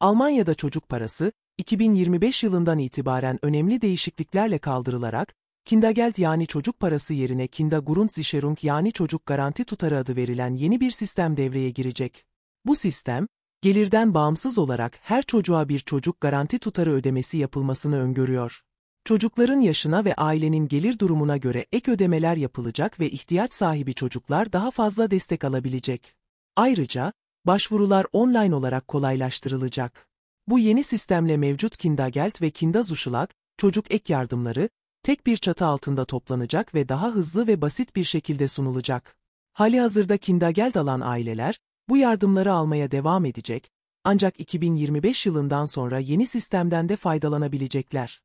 Almanya'da çocuk parası, 2025 yılından itibaren önemli değişikliklerle kaldırılarak, Kindergeld yani çocuk parası yerine Kindergrundsicherung yani çocuk garanti tutarı adı verilen yeni bir sistem devreye girecek. Bu sistem, gelirden bağımsız olarak her çocuğa bir çocuk garanti tutarı ödemesi yapılmasını öngörüyor. Çocukların yaşına ve ailenin gelir durumuna göre ek ödemeler yapılacak ve ihtiyaç sahibi çocuklar daha fazla destek alabilecek. Ayrıca, başvurular online olarak kolaylaştırılacak. Bu yeni sistemle mevcut Kindergeld ve Kindazuşulag, çocuk ek yardımları, tek bir çatı altında toplanacak ve daha hızlı ve basit bir şekilde sunulacak. Hali hazırda Kindergeld alan aileler, bu yardımları almaya devam edecek, ancak 2025 yılından sonra yeni sistemden de faydalanabilecekler.